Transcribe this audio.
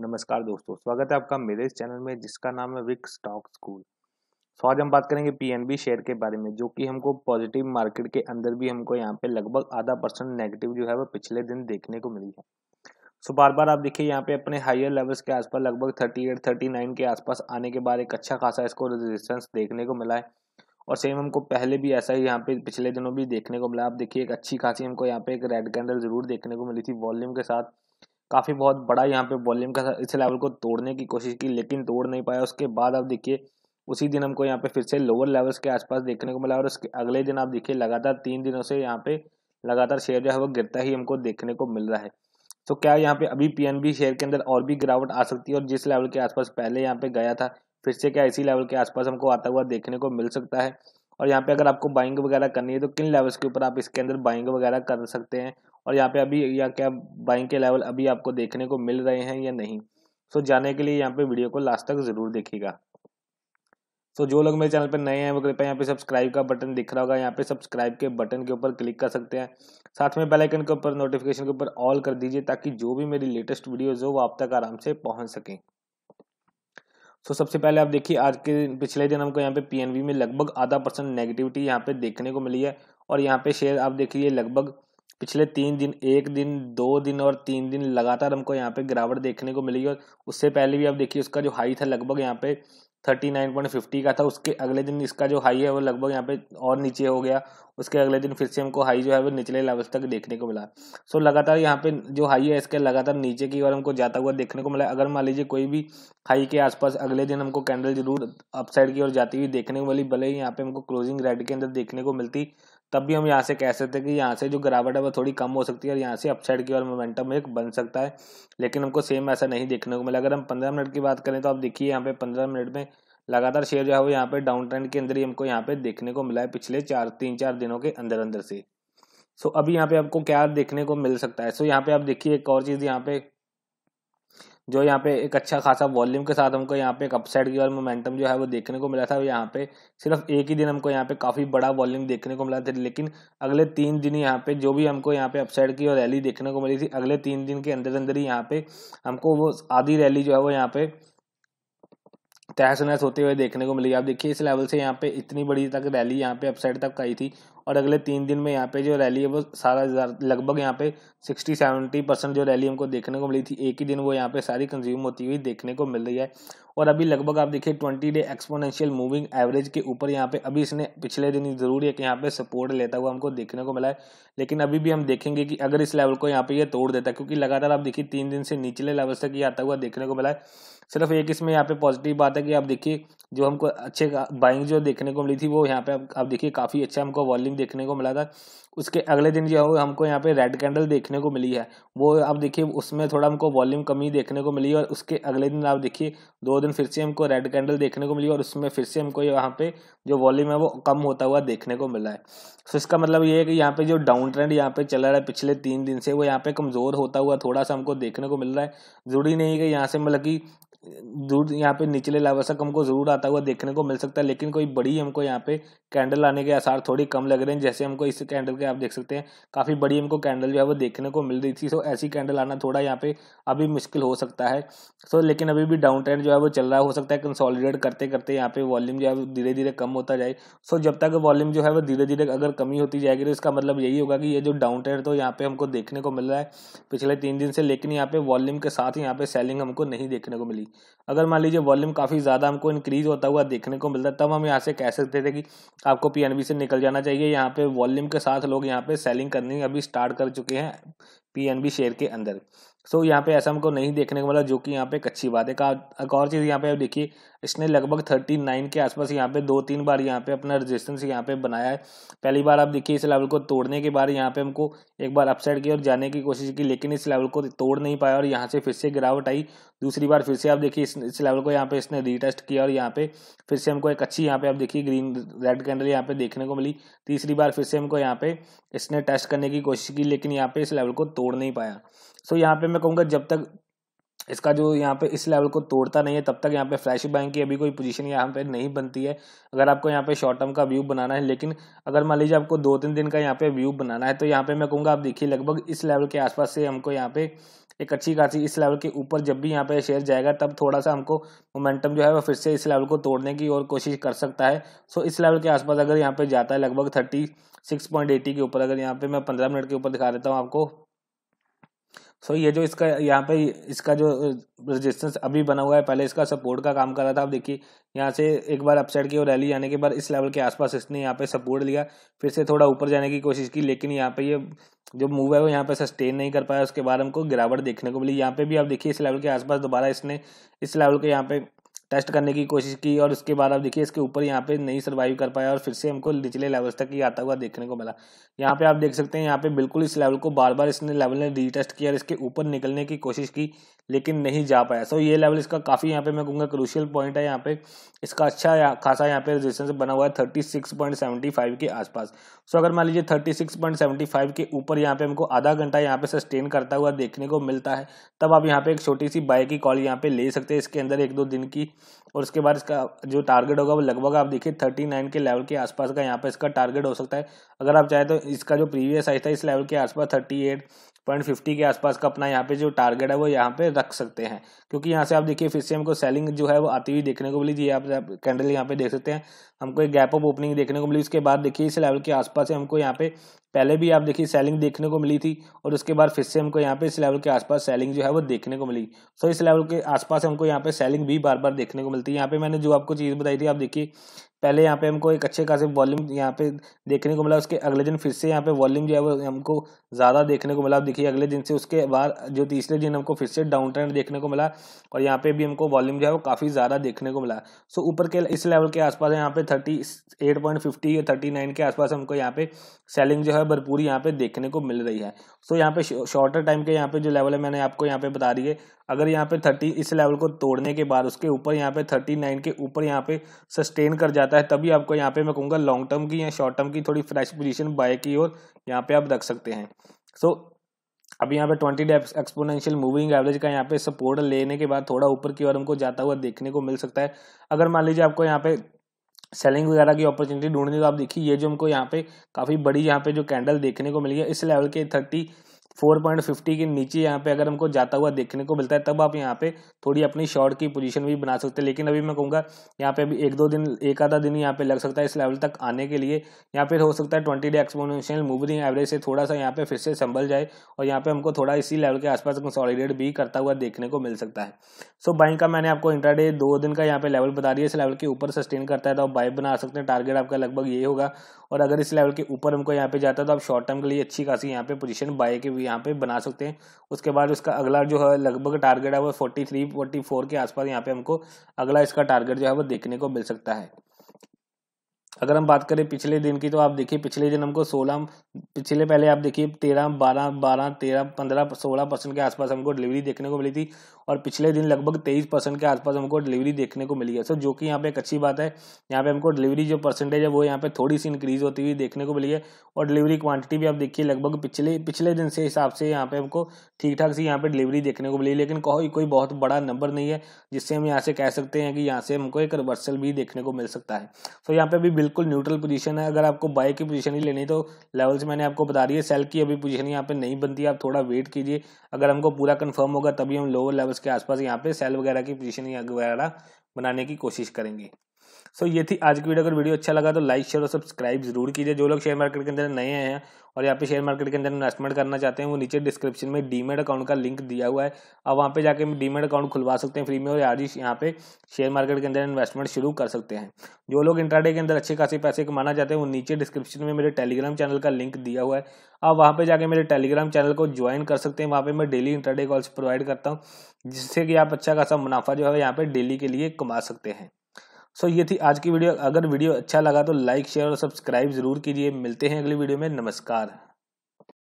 नमस्कार दोस्तों स्वागत है आपका मेरे इस चैनल में जिसका नाम है विक स्टॉक स्कूल सो आज हम बात करेंगे पीएनबी शेयर के बारे में जो कि हमको पॉजिटिव मार्केट के अंदर भी हमको यहाँ पे लगभग आधा परसेंट नेगेटिव जो है वो पिछले दिन देखने को मिली है सो बार बार आप देखिए यहाँ पे अपने हाइयर लेवल्स के आसपास लगभग थर्टी एट थर्टी नाइन के आसपास आने के बाद एक अच्छा खासा इसको रेजिस्टेंस देखने को मिला है और सेम हमको पहले भी ऐसा ही यहाँ पे पिछले दिनों भी देखने को मिला आप देखिए एक अच्छी खासी हमको यहाँ पे एक रेड कैंडल जरूर देखने को मिली थी वॉल्यूम के साथ काफ़ी बहुत बड़ा यहाँ पे वॉल्यूम का इस लेवल को तोड़ने की कोशिश की लेकिन तोड़ नहीं पाया उसके बाद आप देखिए उसी दिन हमको यहाँ पे फिर से लोअर लेवल्स के आसपास देखने को मिला और उसके अगले दिन आप देखिए लगातार तीन दिनों से यहाँ पे लगातार शेयर जो है वो गिरता ही हमको देखने को मिल रहा है तो क्या यहाँ पे अभी पीएनबी शेयर के अंदर और भी गिरावट आ सकती है और जिस लेवल के आसपास पहले यहाँ पे गया था फिर से क्या इसी लेवल के आसपास हमको आता हुआ देखने को मिल सकता है और यहाँ पे अगर आपको बाइंग वगैरह करनी है तो किन लेवल्स के ऊपर आप इसके अंदर बाइंग वगैरह कर सकते हैं और यहाँ पे अभी या क्या बाइंग के लेवल अभी आपको देखने को मिल रहे हैं या नहीं सो जाने के लिए यहाँ पे वीडियो को लास्ट तक ज़रूर देखिएगा सो जो लोग मेरे चैनल पर नए हैं वो कृपया यहाँ पे सब्सक्राइब का बटन दिख रहा होगा यहाँ पे सब्सक्राइब के बटन के ऊपर क्लिक कर सकते हैं साथ में बेल आइकन के ऊपर नोटिफिकेशन के ऊपर ऑल कर दीजिए ताकि जो भी मेरी लेटेस्ट वीडियोज़ हो वो आप तक आराम से पहुँच सकें सो so, सबसे पहले आप देखिए आज के पिछले दिन हमको यहाँ पे पीएनबी में लगभग आधा परसेंट नेगेटिविटी यहाँ पे देखने को मिली है और यहाँ पे शेयर आप देखिए लगभग पिछले तीन दिन एक दिन दो दिन और तीन दिन लगातार हमको यहाँ पे गिरावट देखने को मिली और उससे पहले भी आप देखिए उसका जो हाई था लगभग यहाँ पे थर्टी नाइन पॉइंट फिफ्टी का था उसके अगले दिन इसका जो हाई है वो लगभग यहाँ पे और नीचे हो गया उसके अगले दिन फिर से हमको हाई जो है वो निचले लेवल तक देखने को मिला सो so, लगातार यहाँ पे जो हाई है इसके लगातार नीचे की ओर हमको जाता हुआ देखने को मिला अगर मान लीजिए कोई भी हाई के आसपास अगले दिन हमको कैंडल जरूर अपसाइड की ओर जाती हुई देखने को मिली भले ही यहाँ पे हमको क्लोजिंग रेड के अंदर देखने को मिलती तब भी हम यहाँ से कह सकते हैं कि यहाँ से जो गिरावट है वो थोड़ी कम हो सकती है और यहाँ से अपसाइड की ओर मोमेंटम एक बन सकता है लेकिन हमको सेम ऐसा नहीं देखने को मिला अगर हम पंद्रह मिनट की बात करें तो आप देखिए यहाँ पे पंद्रह मिनट में लगातार शेयर जो है वो यहाँ पे डाउन ट्रेंड के अंदर ही हमको यहाँ पे देखने को मिला है पिछले चार तीन चार दिनों के अंदर अंदर से सो अभी यहाँ पे आपको क्या देखने को मिल सकता है सो यहाँ पे आप देखिए एक और चीज़ यहाँ पे जो यहाँ पे एक अच्छा खासा वॉल्यूम के साथ हमको यहाँ पे एक अपसाइड की और मोमेंटम जो है वो देखने को मिला था यहाँ पे सिर्फ एक ही दिन हमको यहाँ पे काफ़ी बड़ा वॉल्यूम देखने को मिला था लेकिन अगले तीन दिन यहाँ पे जो भी हमको यहाँ पे अपसाइड की और रैली देखने को मिली थी अगले तीन दिन के अंदर अंदर ही यहाँ पे हमको वो आधी रैली जो है वो यहाँ पे तहस नहस होते हुए देखने को मिली आप देखिए इस लेवल से यहाँ पे इतनी बड़ी तक रैली यहाँ पे अपसाइड तक आई थी और अगले तीन दिन में यहाँ पे जो रैली है वो सारा लगभग यहाँ पे सिक्सटी सेवेंटी परसेंट जो रैली हमको देखने को मिली थी एक ही दिन वो यहाँ पे सारी कंज्यूम होती हुई देखने को मिल रही है और अभी लगभग आप देखिए twenty day exponential moving average के ऊपर यहाँ पे अभी इसने पिछले दिन जरूर एक यहाँ पे सपोर्ट लेता हुआ हमको देखने को मिला है लेकिन अभी भी हम देखेंगे कि अगर इस लेवल को यहाँ पे ये यह तोड़ देता है क्योंकि लगातार आप देखिए तीन दिन से निचले लेवल तक ये आता हुआ देखने को मिला है सिर्फ एक इसमें यहाँ पे पॉजिटिव बात है कि आप देखिए जो हमको अच्छे बाइंग जो देखने को मिली थी वो यहाँ पे आप देखिए काफ़ी अच्छा हमको वॉल्यूम देखने को मिला था उसके अगले दिन जो है हमको यहाँ पे रेड कैंडल देखने को मिली है वो आप देखिए उसमें थोड़ा हमको वॉल्यूम कमी देखने को मिली और उसके अगले दिन आप देखिए दो दिन फिर से हमको रेड कैंडल देखने को मिली और उसमें फिर से हमको यहाँ पे जो वॉल्यूम है वो कम होता हुआ देखने को मिला है तो इसका मतलब ये है कि यहाँ पे जो डाउन ट्रेंड यहाँ पे चला रहा है पिछले तीन दिन से वो यहाँ पे कमज़ोर होता हुआ थोड़ा सा हमको देखने को मिल रहा है जरूरी नहीं कि यहाँ से मतलब कि दूर यहाँ पे निचले लेवल तक हमको जरूर आता हुआ देखने को मिल सकता है लेकिन कोई बड़ी हमको यहाँ पे कैंडल आने के आसार थोड़ी कम लग रहे हैं जैसे हमको इस कैंडल के आप देख सकते हैं काफ़ी बड़ी हमको कैंडल जो है वो देखने को मिल रही थी सो ऐसी कैंडल आना थोड़ा यहाँ पे अभी मुश्किल हो सकता है सो लेकिन अभी भी डाउन ट्रेंड जो है वो चल रहा हो सकता है कंसॉलिडेट करते करते यहाँ पे वॉल्यूम जो है धीरे धीरे कम होता जाए सो जब तक वॉल्यूम जो है वो धीरे धीरे अगर कमी होती जाएगी तो इसका मतलब यही होगा कि ये जो डाउन ट्रेंड तो यहाँ पे हमको देखने को मिल रहा है पिछले तीन दिन से लेकिन यहाँ पे वॉल्यूम के साथ यहाँ पे सेलिंग हमको नहीं देखने को मिली होगी अगर मान लीजिए वॉल्यूम काफ़ी ज़्यादा हमको इंक्रीज होता हुआ देखने को मिलता है तब हम यहाँ से कह सकते थे कि आपको पी से निकल जाना चाहिए यहाँ पे वॉल्यूम के साथ लोग यहाँ पे सेलिंग करनी अभी स्टार्ट कर चुके हैं पी शेयर के अंदर सो so, यहाँ पे ऐसा हमको नहीं देखने को मिला जो कि यहाँ पे एक अच्छी बात है का एक और चीज़ यहाँ पे आप देखिए इसने लगभग थर्टी नाइन के आसपास यहाँ पे दो तीन बार यहाँ पे अपना रजिस्टेंस यहाँ पे बनाया है पहली बार आप देखिए इस लेवल को तोड़ने के बाद यहाँ पे हमको एक बार अपसाइड की और जाने की कोशिश की लेकिन इस लेवल को तोड़ नहीं पाया और यहाँ से फिर से गिरावट आई दूसरी बार फिर से आप देखिए इस, लेवल को यहाँ पे इसने रिटेस्ट किया और यहाँ पे फिर से हमको एक अच्छी यहाँ पे आप देखिए ग्रीन रेड कैंडल यहाँ पे देखने को मिली तीसरी बार फिर से हमको यहाँ पे इसने टेस्ट करने की कोशिश की लेकिन यहाँ पे इस लेवल को तोड़ नहीं पाया सो यहाँ पे मैं कहूँगा जब तक इसका जो यहाँ पे इस लेवल को तोड़ता नहीं है तब तक यहाँ पे फ्लैश बैंक की अभी कोई पोजीशन यहाँ पे नहीं बनती है अगर आपको यहाँ पे शॉर्ट टर्म का व्यू बनाना है लेकिन अगर मान लीजिए आपको दो तीन दिन का यहाँ पे व्यू बनाना है तो यहाँ पे मैं कहूँगा आप देखिए लगभग इस लेवल के आसपास से हमको यहाँ पे एक अच्छी खासी इस लेवल के ऊपर जब भी यहाँ पे शेयर जाएगा तब थोड़ा सा हमको मोमेंटम जो है वो फिर से इस लेवल को तोड़ने की और कोशिश कर सकता है सो इस लेवल के आसपास अगर यहाँ पे जाता है लगभग थर्टी सिक्स पॉइंट एटी के ऊपर अगर यहाँ पे मैं पंद्रह मिनट के ऊपर दिखा देता हूँ आपको सो so, ये जो इसका यहाँ पे इसका जो रेजिस्टेंस अभी बना हुआ है पहले इसका सपोर्ट का काम कर रहा था आप देखिए यहाँ से एक बार अपसाइड की ओर रैली जाने के बाद इस लेवल के आसपास इसने यहाँ पे सपोर्ट लिया फिर से थोड़ा ऊपर जाने की कोशिश की लेकिन यहाँ पे ये जो मूव है वो यहाँ पे सस्टेन नहीं कर पाया उसके बाद हमको गिरावट देखने को मिली यहाँ पे भी आप देखिए इस लेवल के आसपास दोबारा इसने इस लेवल के यहाँ पे टेस्ट करने की कोशिश की और उसके बाद आप देखिए इसके ऊपर यहाँ पे नहीं सर्वाइव कर पाया और फिर से हमको निचले लेवल्स तक ही आता हुआ देखने को मिला यहाँ पे आप देख सकते हैं यहाँ पे बिल्कुल इस लेवल को बार बार इसने लेवल ने रीटेस्ट किया और इसके ऊपर निकलने की कोशिश की लेकिन नहीं जा पाया सो ये लेवल इसका काफ़ी यहाँ पे मैं कहूँगा क्रूशियल पॉइंट है यहाँ पे इसका अच्छा खासा यहाँ पे रजिस्टेंस बना हुआ है thirty six point seventy five के आसपास सो अगर मान लीजिए thirty six point seventy five के ऊपर यहाँ पे हमको आधा घंटा यहाँ पे सस्टेन करता हुआ देखने को मिलता है तब आप यहाँ पे एक छोटी सी बाय की कॉल यहाँ पे ले सकते हैं इसके अंदर एक दो दिन की और उसके बाद इसका जो टारगेट होगा वो लगभग आप देखिए थर्टी नाइन के लेवल के आसपास का यहाँ पे इसका टारगेट हो सकता है अगर आप चाहे तो इसका जो प्रीवियस आइज था इस लेवल के आसपास थर्टी एट पॉइंट फिफ्टी के आसपास का अपना यहाँ पे जो टारगेट है वो यहाँ पे रख सकते हैं क्योंकि यहाँ से आप देखिए फिर से हमको सेलिंग जो है वो आती हुई देखने को मिली जी आप, आप कैंडल यहाँ पे देख सकते हैं हमको एक गैप ऑफ ओपनिंग देखने को मिली उसके बाद देखिए इस लेवल के आसपास से हमको यहाँ पे पहले भी आप देखिए सेलिंग देखने को मिली थी और उसके बाद फिर से हमको यहाँ पे इस लेवल के आसपास सेलिंग जो है वो देखने को मिली सो इस लेवल के आसपास हमको यहाँ पे सेलिंग भी बार बार देखने को मिलती है यहाँ पे मैंने जो आपको चीज़ बताई थी आप देखिए पहले यहाँ पे हमको एक अच्छे खासे वॉल्यूम यहाँ पे देखने को मिला उसके अगले दिन फिर से यहाँ पे वॉल्यूम जो है वो हमको ज़्यादा देखने को मिला देखिए अगले दिन से उसके बाद जो तीसरे दिन हमको फिर से डाउन ट्रेंड देखने को मिला और यहाँ पे भी हमको वॉल्यूम जो है वो काफ़ी ज़्यादा देखने को मिला सो ऊपर के इस लेवल के आसपास यहाँ पे थर्टी एट पॉइंट फिफ्टी या थर्टी नाइन के आसपास हमको यहाँ पे सेलिंग जो है भरपूर यहाँ पे देखने को मिल रही है सो यहाँ पे शॉर्टर टाइम के यहाँ पे जो लेवल है मैंने आपको यहाँ पे बता दिए है अगर यहाँ पे थर्टी इस लेवल को तोड़ने के बाद उसके ऊपर यहाँ पे थर्टी नाइन के ऊपर यहाँ पे सस्टेन कर जाता जाता है तभी आपको यहाँ पे मैं कहूँगा लॉन्ग टर्म की या शॉर्ट टर्म की थोड़ी फ्रेश पोजीशन बाय की ओर यहाँ पे आप रख सकते हैं सो so, अब यहाँ पे twenty day exponential moving average का यहाँ पे सपोर्ट लेने के बाद थोड़ा ऊपर की ओर हमको जाता हुआ देखने को मिल सकता है अगर मान लीजिए आपको यहाँ पे सेलिंग वगैरह की अपॉर्चुनिटी ढूंढनी तो आप देखिए ये जो हमको यहाँ पे काफ़ी बड़ी यहाँ पे जो कैंडल देखने को मिली है इस लेवल के थर्टी फोर पॉइंट फिफ्टी के नीचे यहाँ पे अगर हमको जाता हुआ देखने को मिलता है तब आप यहाँ पे थोड़ी अपनी शॉर्ट की पोजीशन भी बना सकते हैं लेकिन अभी मैं कहूँगा यहाँ पे अभी एक दो दिन एक आधा दिन यहाँ पे लग सकता है इस लेवल तक आने के लिए यहाँ पे हो सकता है twenty day exponential moving average से थोड़ा सा यहाँ पे फिर से संभल जाए और यहाँ पे हमको थोड़ा इसी लेवल के आसपास कंसॉलिडेट भी करता हुआ देखने को मिल सकता है सो बाइंग का मैंने आपको इंटरडे दो दिन का यहाँ पे लेवल बता दिया इस लेवल के ऊपर सस्टेन करता है तो आप बाइक बना सकते हैं टारगेट आपका लगभग ये होगा और अगर इस लेवल के ऊपर हमको यहाँ पे जाता है तो आप शॉर्ट टर्म के लिए अच्छी खासी यहाँ पे पोजीशन बाय के भी यहाँ पे बना सकते हैं उसके बाद उसका अगला जो है लगभग टारगेट है वो फोर्टी थ्री फोर्टी फोर के आसपास यहाँ पे हमको अगला इसका टारगेट जो है वो देखने को मिल सकता है अगर हम बात करें पिछले दिन की तो आप देखिए पिछले दिन हमको सोलह पिछले पहले आप देखिए तेरह बारह बारह तेरह पंद्रह सोलह परसेंट के आसपास हमको डिलीवरी देखने को मिली थी और पिछले दिन लगभग तेईस परसेंट के आसपास हमको डिलीवरी देखने को मिली है सो जो कि यहाँ पे एक अच्छी बात है यहाँ पे हमको डिलीवरी जो परसेंटेज है वो यहाँ पे थोड़ी सी इंक्रीज होती हुई देखने को मिली है और डिलीवरी क्वांटिटी भी आप देखिए लगभग पिछले पिछले दिन से हिसाब से यहाँ पे हमको ठीक ठाक सी यहाँ पे डिलीवरी देखने को मिली लेकिन कोई कोई बहुत बड़ा नंबर नहीं है जिससे हम यहाँ से कह सकते हैं कि यहाँ से हमको एक रिवर्सल भी देखने को मिल सकता है सो यहाँ पे अभी बिल्कुल न्यूट्रल पोजीशन है अगर आपको बाय की पोजीशन ही लेनी तो लेवल्स मैंने आपको बता दी है सेल की अभी पोजिशन यहाँ पे नहीं बनती आप थोड़ा वेट कीजिए अगर हमको पूरा कन्फर्म होगा तभी हम लोअर लेवल के आसपास यहाँ पे सेल वगैरह की पोजिशन वगैरह बनाने की कोशिश करेंगे सो so, ये थी आज की वीडियो अगर वीडियो अच्छा लगा तो लाइक शेयर और सब्सक्राइब जरूर कीजिए जो लोग शेयर मार्केट के अंदर नए हैं और यहाँ पे शेयर मार्केट के अंदर इन्वेस्टमेंट करना चाहते हैं वो नीचे डिस्क्रिप्शन में डीमेट अकाउंट का लिंक दिया हुआ है अब वहाँ पे जाके डीमेट अकाउंट खुलवा सकते हैं फ्री में और आज ही यहाँ पे शेयर मार्केट के अंदर इन्वेस्टमेंट शुरू कर सकते हैं जो लोग इंटरडे के अंदर अच्छे खासे पैसे कमाना चाहते हैं वो नीचे डिस्क्रिप्शन में मेरे टेलीग्राम चैनल का लिंक दिया हुआ है आप वहाँ पर जाकर मेरे टेलीग्राम चैनल को ज्वाइन कर सकते हैं वहाँ पर मैं डेली इंटरडे कॉल्स प्रोवाइड करता हूँ जिससे कि आप अच्छा खासा मुनाफा जो है यहाँ पर डेली के लिए कमा सकते हैं सो ये थी आज की वीडियो अगर वीडियो अच्छा लगा तो लाइक शेयर और सब्सक्राइब जरूर कीजिए मिलते हैं अगली वीडियो में नमस्कार